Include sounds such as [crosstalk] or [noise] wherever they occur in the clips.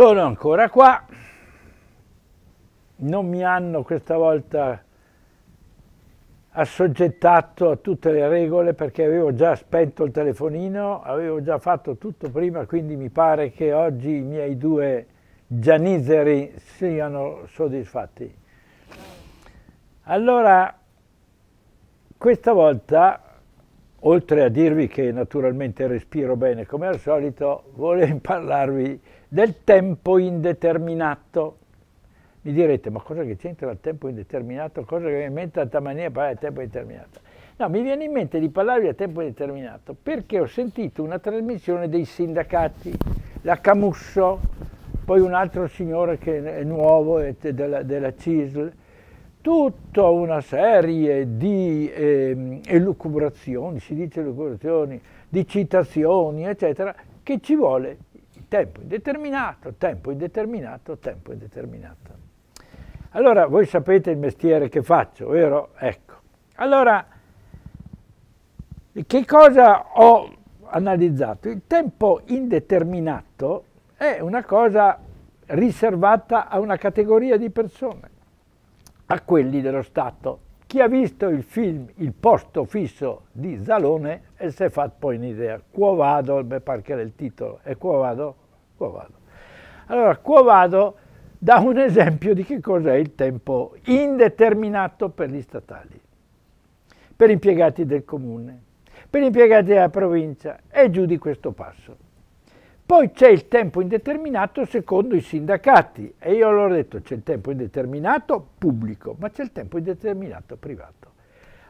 Sono ancora qua, non mi hanno questa volta assoggettato a tutte le regole perché avevo già spento il telefonino, avevo già fatto tutto prima, quindi mi pare che oggi i miei due gianizeri siano soddisfatti. Allora, questa volta oltre a dirvi che naturalmente respiro bene come al solito, volevo [laughs] parlarvi del tempo indeterminato. Mi direte, ma cosa che c'entra il tempo indeterminato? Cosa che mi viene in mente tanta mania parlare del tempo indeterminato? No, mi viene in mente di parlarvi a tempo indeterminato perché ho sentito una trasmissione dei sindacati, la Camusso, poi un altro signore che è nuovo, è della, della CISL, tutta una serie di eh, elucubrazioni, si dice elucubrazioni, di citazioni, eccetera, che ci vuole tempo indeterminato, tempo indeterminato, tempo indeterminato. Allora, voi sapete il mestiere che faccio, vero? Ecco. Allora, che cosa ho analizzato? Il tempo indeterminato è una cosa riservata a una categoria di persone a quelli dello Stato. Chi ha visto il film Il posto fisso di Zalone e si è fatto poi un'idea. Quo vado, beh, perché era il titolo, e quo vado? Quo vado. Allora, quo vado dà un esempio di che cos'è il tempo indeterminato per gli statali, per impiegati del comune, per impiegati della provincia e giù di questo passo. Poi c'è il tempo indeterminato secondo i sindacati e io allora ho detto c'è il tempo indeterminato pubblico ma c'è il tempo indeterminato privato.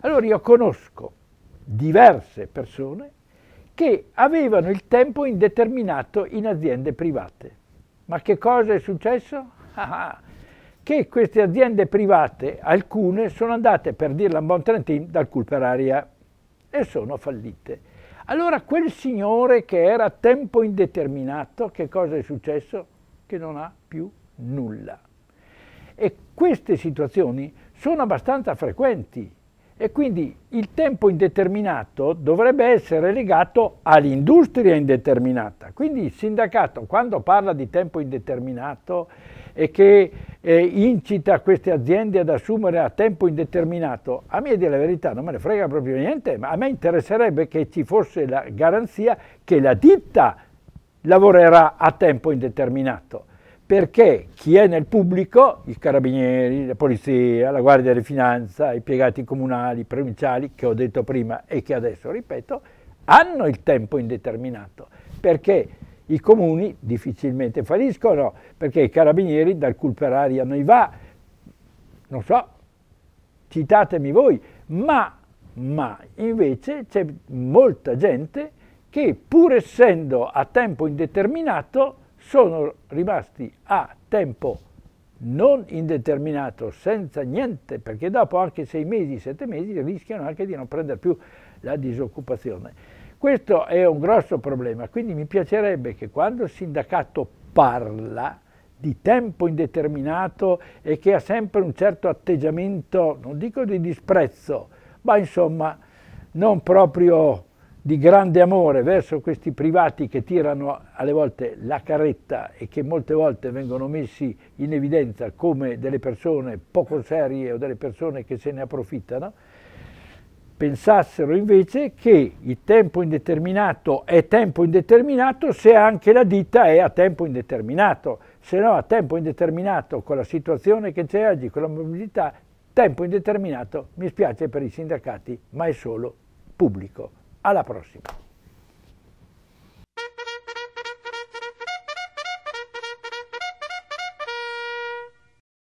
Allora io conosco diverse persone che avevano il tempo indeterminato in aziende private. Ma che cosa è successo? Ah, ah. che queste aziende private, alcune, sono andate, per dirla a Montrentin dal culperaria e sono fallite. Allora quel signore che era a tempo indeterminato, che cosa è successo? Che non ha più nulla. E queste situazioni sono abbastanza frequenti e quindi il tempo indeterminato dovrebbe essere legato all'industria indeterminata. Quindi il sindacato quando parla di tempo indeterminato e che eh, incita queste aziende ad assumere a tempo indeterminato. A me dire la verità non me ne frega proprio niente, ma a me interesserebbe che ci fosse la garanzia che la ditta lavorerà a tempo indeterminato perché chi è nel pubblico, i carabinieri, la polizia, la guardia di finanza, i piegati comunali, provinciali, che ho detto prima e che adesso ripeto, hanno il tempo indeterminato, perché i comuni difficilmente falliscono perché i carabinieri dal culperaria non va. Non so, citatemi voi, ma, ma invece c'è molta gente che pur essendo a tempo indeterminato sono rimasti a tempo non indeterminato, senza niente, perché dopo anche sei mesi, sette mesi rischiano anche di non prendere più la disoccupazione. Questo è un grosso problema, quindi mi piacerebbe che quando il sindacato parla di tempo indeterminato e che ha sempre un certo atteggiamento, non dico di disprezzo, ma insomma non proprio di grande amore verso questi privati che tirano alle volte la carretta e che molte volte vengono messi in evidenza come delle persone poco serie o delle persone che se ne approfittano, pensassero invece che il tempo indeterminato è tempo indeterminato se anche la ditta è a tempo indeterminato, se no a tempo indeterminato con la situazione che c'è oggi, con la mobilità, tempo indeterminato mi spiace per i sindacati, ma è solo pubblico. Alla prossima.